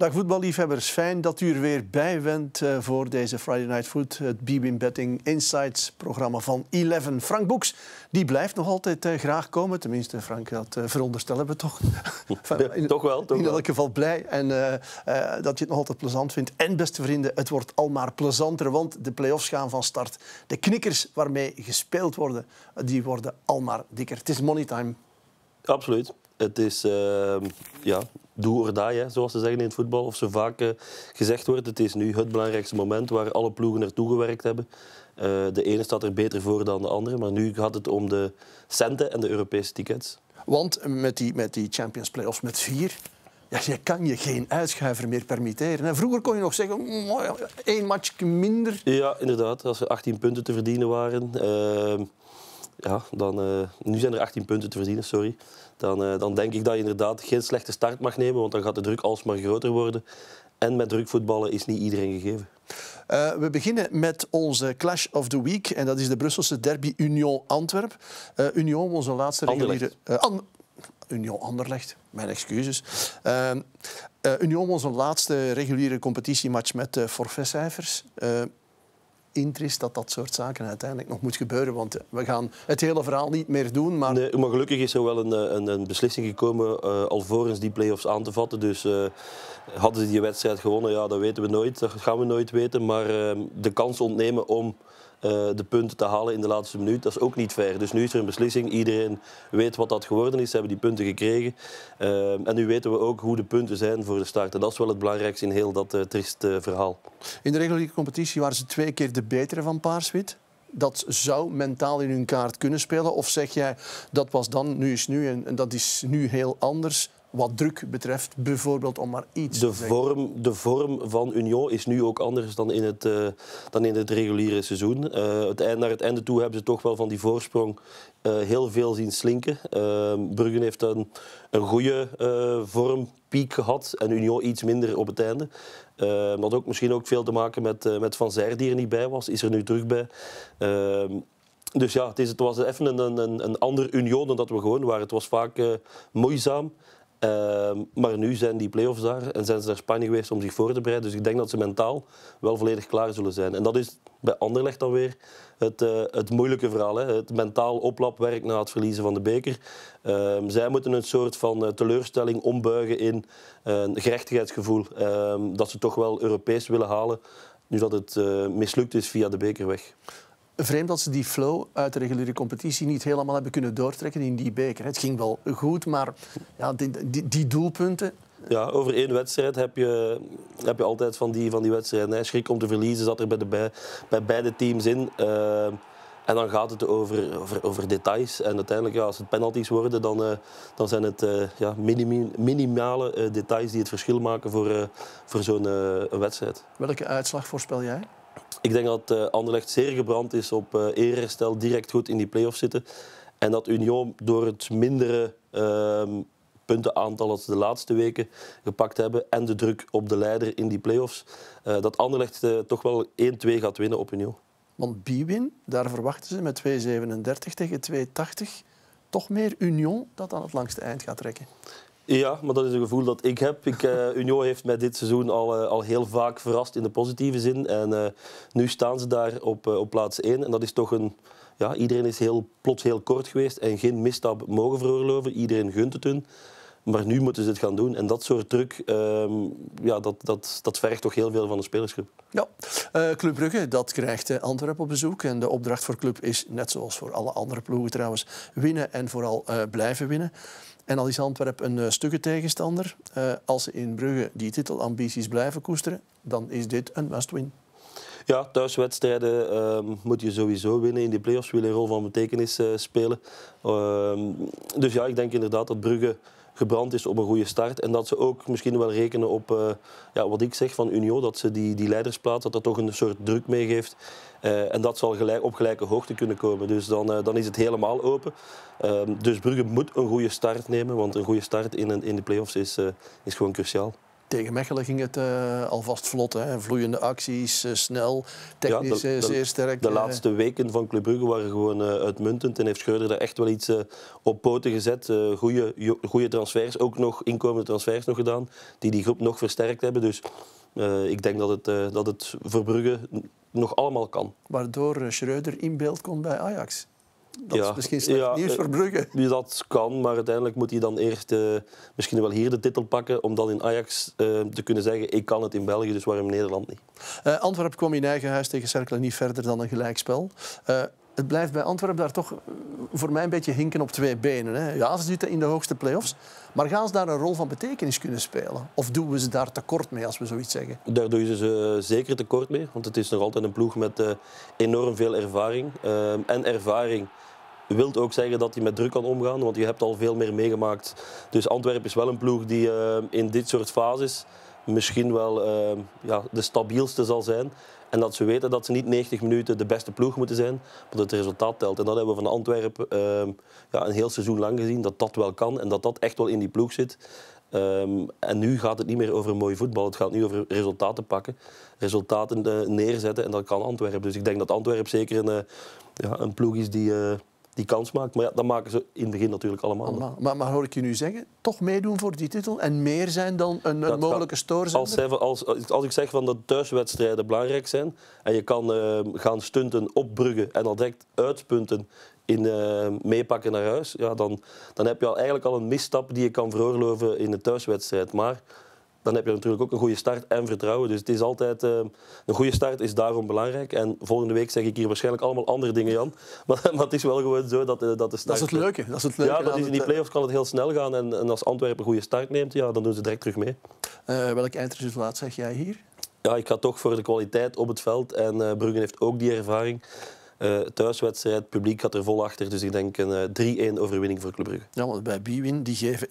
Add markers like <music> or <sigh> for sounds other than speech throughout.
Dag voetballiefhebbers, fijn dat u er weer bij bent eh, voor deze Friday Night Food, het Bibin Betting Insights programma van Eleven. Frank Boeks, die blijft nog altijd eh, graag komen, tenminste Frank, dat eh, veronderstellen we toch. in, <laughs> toch wel. Toch in elk geval blij en dat je het nog altijd plezant vindt. En beste vrienden, het wordt al maar plezanter, want de playoffs gaan van start. De knikkers waarmee gespeeld worden, die worden al maar dikker. Het is money time. Absoluut. Het is, ehm, ja, doe or hè, zoals ze zeggen in het voetbal. Of zo vaak eh, gezegd wordt, het is nu het belangrijkste moment waar alle ploegen naartoe gewerkt hebben. Eh, de ene staat er beter voor dan de andere. Maar nu gaat het om de centen en de Europese tickets. Want met die, met die Champions Playoffs met vier... Ja, je kan je geen uitschuiver meer permitteren. vroeger kon je nog zeggen, mm, oh één match minder. Ja, inderdaad. Als er 18 punten te verdienen waren... Ehm, ja, dan, eh, nu zijn er 18 punten te verdienen, sorry. Dan, eh, dan denk ik dat je inderdaad geen slechte start mag nemen, want dan gaat de druk alsmaar groter worden. En met drukvoetballen is niet iedereen gegeven. Eh, we beginnen met onze Clash of the Week. En dat is de Brusselse derby Union Antwerp. Union, onze laatste reguliere... Union Anderlecht, mijn excuses. Union, onze laatste reguliere competitiematch met forfetcijfers intrist dat dat soort zaken uiteindelijk nog moet gebeuren. Want eh, we gaan het hele verhaal niet meer doen. Maar, nee, maar gelukkig is er wel een, eh, een, een beslissing gekomen uh, alvorens die play-offs aan te vatten. Dus hadden ze die wedstrijd gewonnen, ja, dat weten we nooit. Dat gaan we nooit weten. Maar ehm, de kans ontnemen om eh, de punten te halen in de laatste minuut. Dat is ook niet fair. Dus nu is er een beslissing. Iedereen weet wat dat geworden is. Ze hebben die punten gekregen. Eh, en nu weten we ook hoe de punten zijn voor de start. En dat is wel het belangrijkste in heel dat eh, triste verhaal. In de reguliere competitie waren ze twee keer de betere van Paarswit dat zou mentaal in hun kaart kunnen spelen? Of zeg jij, dat was dan, nu is nu en dat is nu heel anders? wat druk betreft, bijvoorbeeld om maar iets de te Vorm, de vorm van Union is nu ook anders dan in het, eh, dan in het reguliere seizoen. Eh, naar het einde toe hebben ze toch wel van die voorsprong eh, heel veel zien slinken. Ehm, Bruggen heeft een, een goede vormpiek gehad en Union iets minder op het einde. dat ehm, had ook misschien ook veel te maken met, met Van Zijr die er niet bij was. Is er nu terug bij. Ehm, dus ja, het, het was even een, een, een ander Union dan dat we gewoon waren. Het was vaak moeizaam. Ehm, maar nu zijn die play-offs daar en zijn ze naar Spanje geweest om zich voor te bereiden. Dus ik denk dat ze mentaal wel volledig klaar zullen zijn. En dat is bij Anderlecht dan weer het, eh, het moeilijke verhaal. Hè? Het mentaal oplapwerk na het verliezen van de beker. Ehm, zij moeten een soort van eh, teleurstelling ombuigen in eh, een gerechtigheidsgevoel. Ehm, dat ze toch wel Europees willen halen, nu dat het mislukt is via de bekerweg vreemd dat ze die flow uit de reguliere competitie niet helemaal hebben kunnen doortrekken in die beker. Het ging wel goed, maar ja, die, die, die doelpunten... Ja, over één wedstrijd heb je, heb je altijd van die, van die wedstrijden. Schrik om te verliezen zat er bij, de, bij, beide teams in. Eh, en dan gaat het over, over, over, details. En uiteindelijk, ja, als het penalties worden, dan, eh, dan zijn het eh, ja, minimale details die het verschil maken voor, voor zo'n wedstrijd. Welke uitslag voorspel jij? Ik denk dat eh, Anderlecht zeer gebrand is op uh, eerherstel, direct goed in die play offs zitten. En dat Union door het mindere ehm, puntenaantal dat ze de laatste weken gepakt hebben en de druk op de leider in die play-offs, eh, dat Anderlecht toch wel 1-2 gaat winnen op Union. Want B-Win, daar verwachten ze met 2,37 tegen 2,80 toch meer Union dat aan het langste eind gaat trekken. Ja, maar dat is een gevoel dat ik heb. Ik, eh, <laughs> Union heeft mij dit seizoen al, eh, al heel vaak verrast in de positieve zin. En eh, nu staan ze daar op, op plaats 1. En dat is toch een... Ja, iedereen is heel, plots heel kort geweest en geen misstap mogen veroorloven. Iedereen gunt het hun. Maar nu moeten ze het gaan doen. En dat soort druk, ehm, ja, dat, dat, dat vergt toch heel veel van de spelersgroep. Ja, uh, Club Brugge, dat krijgt Antwerpen op bezoek. En de opdracht voor Club is, net zoals voor alle andere ploegen trouwens, winnen en vooral blijven winnen. En al is Antwerp een eh, stukken tegenstander. Eh, als ze in Brugge die titelambities blijven koesteren, dan is dit een must-win. Ja, thuiswedstrijden ehm, moet je sowieso winnen. In die play-offs wil je een rol van betekenis eh, spelen. Ehm, dus ja, ik denk inderdaad dat Brugge gebrand is op een goede start. En dat ze ook misschien wel rekenen op uh, ja, wat ik zeg van Unio, dat ze die, die leidersplaats, dat dat toch een soort druk meegeeft. Eh, en dat zal gelijk, op gelijke hoogte kunnen komen. Dus dan, eh, dan is het helemaal open. Ehm, dus Brugge moet een goede start nemen, want een goede start in, in de play-offs is, is gewoon cruciaal. Tegen Mechelen ging het eh, alvast vlot. Hè? Vloeiende acties, eh, snel, technisch ja, eh, de, zeer sterk. De laatste weken van Club Brugge waren gewoon uitmuntend. En heeft Schreuder daar echt wel iets op poten gezet. goede, goede transfers, ook nog inkomende transfers nog gedaan. Die die groep nog versterkt hebben. Dus ik denk dat het, dat het voor Brugge nog allemaal kan. Waardoor Schreuder in beeld komt bij Ajax. Dat ja, is misschien slecht nieuws eh, voor Brugge. dat kan, maar uiteindelijk moet hij dan eerst eh, misschien wel hier de titel pakken om dan in Ajax eh, te kunnen zeggen ik kan het in België, dus waarom Nederland niet? Uh, Antwerpen kwam in eigen huis tegen Cercle niet verder dan een gelijkspel het blijft bij Antwerpen daar toch eh, voor mij een beetje hinken op twee benen. Hè. Ja, ze zitten in de hoogste play-offs. Maar gaan ze daar een rol van betekenis kunnen spelen? Of doen we ze daar tekort mee, als we zoiets zeggen? Daar doen ze zeker tekort mee. Want het is nog altijd een ploeg met eh, enorm veel ervaring. Ehm, en ervaring wilt ook zeggen dat hij met druk kan omgaan. Want je hebt al veel meer meegemaakt. Dus Antwerpen is wel een ploeg die eh, in dit soort fases misschien wel ehm, ja, de stabielste zal zijn. En dat ze weten dat ze niet 90 minuten de beste ploeg moeten zijn, dat het resultaat telt. En dat hebben we van Antwerpen ehm, ja, een heel seizoen lang gezien, dat dat wel kan en dat dat echt wel in die ploeg zit. Ehm, en nu gaat het niet meer over mooi voetbal, het gaat nu over resultaten pakken, resultaten eh, neerzetten en dat kan Antwerpen. Dus ik denk dat Antwerpen zeker een, eh, ja, een ploeg is die eh, die kans maakt. Maar ja, dat maken ze in het begin natuurlijk allemaal. allemaal. Maar, maar, hoor ik je nu zeggen, toch meedoen voor die titel en meer zijn dan een, mogelijke stoorzender? Als, als, eh, als, ik zeg van dat thuiswedstrijden belangrijk zijn en je kan eh, gaan stunten op en al direct uitpunten in, eh, meepakken naar huis, ja, dan, dan heb je al eigenlijk al een misstap die je kan veroorloven in de thuiswedstrijd. Maar dan heb je natuurlijk ook een goede start en vertrouwen. Dus het is altijd, eh, een goede start is daarom belangrijk. En volgende week zeg ik hier waarschijnlijk allemaal andere dingen, Jan. <laughs> Maar, maar het is wel gewoon zo dat, eh, dat de start... Dat is het leuke. Dat is het ja, dat is, in die eh, play-offs kan het heel snel gaan. En, en, als Antwerpen een goede start neemt, ja, dan doen ze direct terug mee. welk eindresultaat zeg jij hier? Ja, ik ga toch voor de kwaliteit op het veld. En Bruggen heeft ook die ervaring. Uh, thuiswedstrijd, publiek gaat er vol achter. Dus ik denk een 3-1 eh, overwinning voor Club Brugge. Ja, want bij Biwin, die geven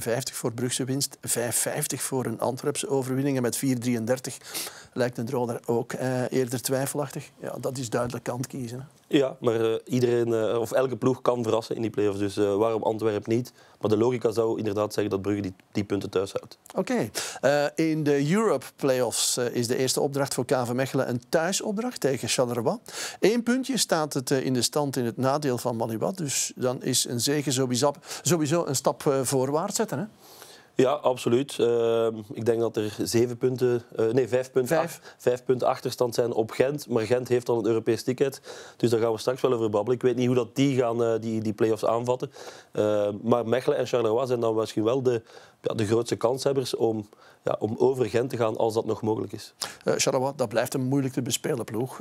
1,55 voor Brugse winst, 5,50 voor een Antwerpse overwinning. En met 4,33 lijkt een Roda ook eh, eerder twijfelachtig. Ja, dat is duidelijk kant kiezen. Ja, maar eh, iedereen, eh, of elke ploeg kan verrassen in die play-offs. Dus waarom Antwerpen niet? Maar de logica zou inderdaad zeggen dat Brugge die, die punten thuis houdt. Oké. in de Europe Playoffs uh, is de eerste opdracht voor KV Mechelen een thuisopdracht tegen Charleroi. Eén puntje staat het in de stand in het nadeel van Malibat. Dus dan is een zege sowieso, sowieso een stap voorwaarts zetten. Hè? Ja, absoluut. Ehm, ik denk dat er zeven punten, eh, nee, vijf punten, vijf. punten achterstand zijn op Gent. Maar Gent heeft al een Europees ticket. Dus daar gaan we straks wel over babbelen. Ik weet niet hoe dat die gaan eh, die, die play-offs aanvatten. Ehm, maar Mechelen en Charleroi zijn dan misschien wel de, ja, de grootste kanshebbers om, ja, om over Gent te gaan als dat nog mogelijk is. Eh, Charleroi, dat blijft een moeilijk te bespelen ploeg.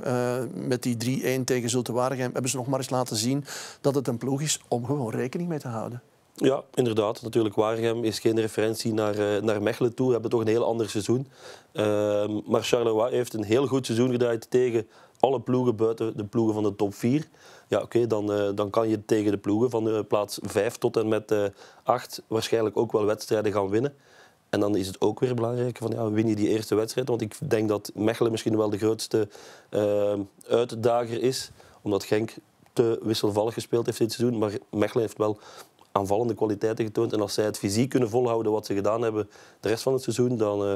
met die 3-1 tegen Zulte Waregem hebben ze nog maar eens laten zien dat het een ploeg is om gewoon rekening mee te houden. Ja, inderdaad. Natuurlijk, Waregem is geen referentie naar, eh, naar Mechelen toe. We hebben toch een heel ander seizoen. Ehm, maar Charleroi heeft een heel goed seizoen gedraaid tegen alle ploegen buiten de ploegen van de top 4. Ja, oké, dan, eh, dan kan je tegen de ploegen van de plaats 5 tot en met 8 eh, waarschijnlijk ook wel wedstrijden gaan winnen. En dan is het ook weer belangrijk van ja, win je die eerste wedstrijd. Want ik denk dat Mechelen misschien wel de grootste uitdager is. Omdat Genk te wisselvallig gespeeld heeft dit seizoen. Maar Mechelen heeft wel aanvallende kwaliteiten getoond. En als zij het fysiek kunnen volhouden wat ze gedaan hebben de rest van het seizoen, dan, eh,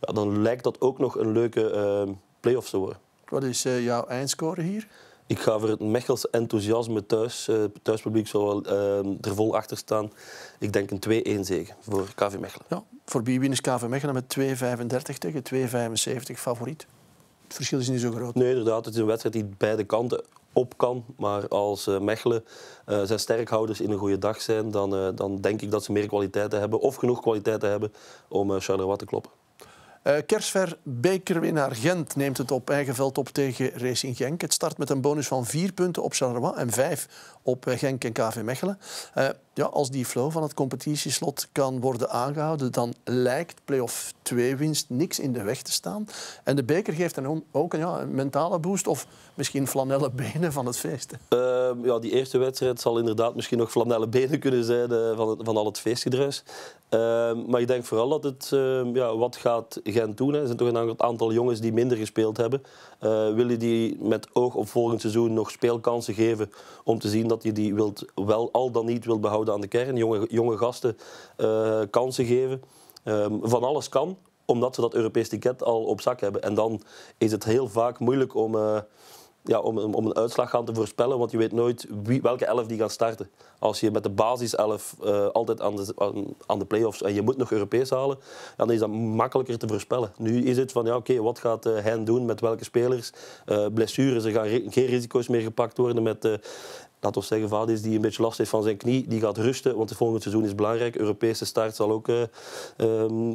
ja, dan lijkt dat ook nog een leuke uh, eh, play-off te worden. Wat is eh, jouw eindscore hier? Ik ga voor het Mechels enthousiasme thuis. het thuispubliek zal wel er vol achter staan. Ik denk een 2-1 zegen voor KV Mechelen. Ja, voor Biewen is KV Mechelen met 2,35 tegen 2,75 favoriet. Het verschil is niet zo groot. Nee, inderdaad. Het is een wedstrijd die beide kanten op kan. Maar als eh, Mechelen eh, zijn sterkhouders in een goede dag zijn, dan, eh, dan denk ik dat ze meer kwaliteiten hebben of genoeg kwaliteiten hebben om Charleroi te kloppen. Uh, Kersver bekerwinnaar Gent neemt het op eigen veld op tegen Racing Genk. Het start met een bonus van vier punten op Charleroi en vijf op Genk en KV Mechelen ja, als die flow van het competitieslot kan worden aangehouden, dan lijkt play-off 2 winst niks in de weg te staan. En de beker geeft dan ook een, ja, een mentale boost of misschien flanelle benen van het feest. Ehm, ja, die eerste wedstrijd zal inderdaad misschien nog flanelle benen kunnen zijn eh, van, van al het feestgedruis. Ehm, maar ik denk vooral dat het, ehm, ja, wat gaat Gent doen? Hè? Er zijn toch een aantal jongens die minder gespeeld hebben. Eh, Wil je die met oog op volgend seizoen nog speelkansen geven om te zien dat je die wilt, wel al dan niet wilt behouden aan de kern, jonge, jonge gasten eh, kansen geven. Ehm, van alles kan, omdat ze dat Europees ticket al op zak hebben. En dan is het heel vaak moeilijk om eh, ja, om, om een uitslag gaan te voorspellen, want je weet nooit wie, welke elf die gaan starten. Als je met de basiself eh, altijd aan de, aan, de play-offs en je moet nog Europees halen, dan is dat makkelijker te voorspellen. Nu is het van, ja, oké, wat gaat uh, hen doen met welke spelers? Uh, blessures, er gaan geen risico's meer gepakt worden met... Uh, Laten we zeggen, Vadis die een beetje last heeft van zijn knie, die gaat rusten, want het volgende seizoen is belangrijk. Europese start zal ook ehm,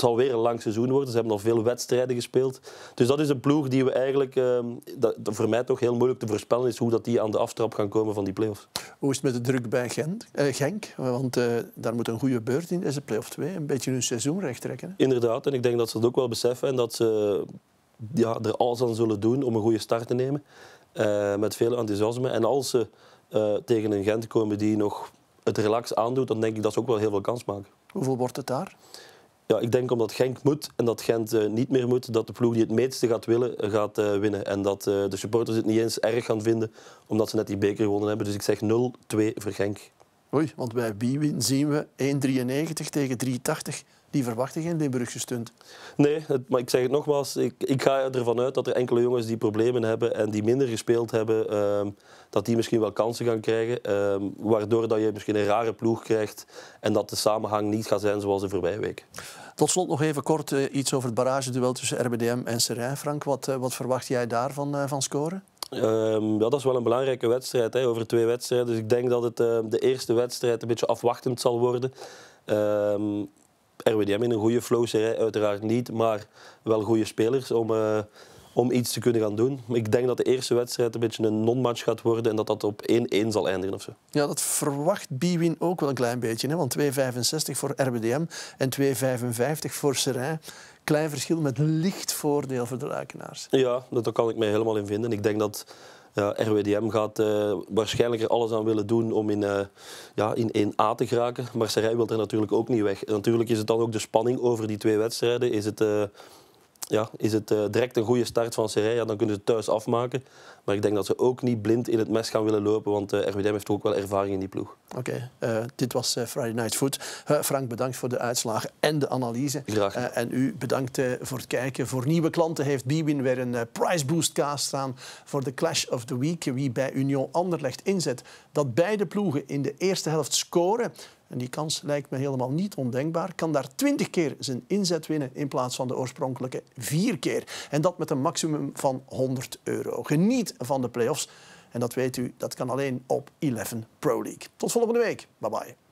het zal weer een lang seizoen worden. Ze hebben nog veel wedstrijden gespeeld. Dus dat is een ploeg die we eigenlijk, ehm, dat, voor mij toch heel moeilijk te voorspellen is hoe dat die aan de aftrap gaan komen van die play-offs. Hoe is het met de druk bij Gent, eh, Genk? Want eh, daar moet een goede beurt in deze play-off 2. Een beetje hun seizoen recht trekken. Hè? Inderdaad, en ik denk dat ze dat ook wel beseffen. En dat ze ja, er alles aan zullen doen om een goede start te nemen. Eh, met veel enthousiasme. En als ze tegen een Gent komen die nog het relax aandoet, dan denk ik dat ze ook wel heel veel kans maken. Hoeveel wordt het daar? Ja, ik denk omdat Genk moet en dat Gent eh, niet meer moet, dat de ploeg die het meeste gaat willen, eh, gaat eh, winnen. En dat de supporters het niet eens erg gaan vinden, omdat ze net die beker gewonnen hebben. Dus ik zeg 0-2 voor Genk. Oei, want bij Biwin zien we 1,93 tegen 3,80. Die verwachten geen Limburgse stunt. Nee, het, maar ik zeg het nogmaals. Ik, ik, ga ervan uit dat er enkele jongens die problemen hebben en die minder gespeeld hebben, ehm, dat die misschien wel kansen gaan krijgen. Ehm, waardoor dat je misschien een rare ploeg krijgt en dat de samenhang niet gaat zijn zoals de voorbije week. Tot slot nog even kort eh, iets over het barrageduel tussen RBDM en Serijn. Frank, wat, eh, wat verwacht jij daarvan eh, van scoren? Ehm, ja, dat is wel een belangrijke wedstrijd, hè, over twee wedstrijden. Dus ik denk dat het eh, de eerste wedstrijd een beetje afwachtend zal worden. RWDM ehm, in een goede flow serij uiteraard niet, maar wel goede spelers om, eh, om iets te kunnen gaan doen. Ik denk dat de eerste wedstrijd een beetje een non-match gaat worden en dat dat op 1-1 zal eindigen. Ofzo. Ja, dat verwacht Biwin ook wel een klein beetje. Hè? Want 2,65 voor RWDM en 2,55 voor Seraing klein verschil met licht voordeel voor de Luikenaars. Ja, daar kan ik mij helemaal in vinden. Ik denk dat ja, RWDM gaat eh, waarschijnlijk er alles aan willen doen om in, eh, ja, in 1A te geraken. Maar Serij wil er natuurlijk ook niet weg. natuurlijk is het dan ook de spanning over die twee wedstrijden. Is het... Eh, ja, is het eh, direct een goede start van Serena, dan kunnen ze thuis afmaken. Maar ik denk dat ze ook niet blind in het mes gaan willen lopen, want uh, eh, RWDM heeft ook wel ervaring in die ploeg. Oké, eh, dit was Friday Night Food. Frank, bedankt voor de uitslagen en de analyse. Graag. en u bedankt voor het kijken. Voor nieuwe klanten heeft Bwin weer een price boost kaas staan voor de Clash of the Week. Wie bij Union Anderlecht inzet dat beide ploegen in de eerste helft scoren, en die kans lijkt me helemaal niet ondenkbaar. Kan daar twintig keer zijn inzet winnen in plaats van de oorspronkelijke vier keer. En dat met een maximum van 100 euro. Geniet van de play-offs. En dat weet u, dat kan alleen op 11 Pro League. Tot volgende week. Bye bye.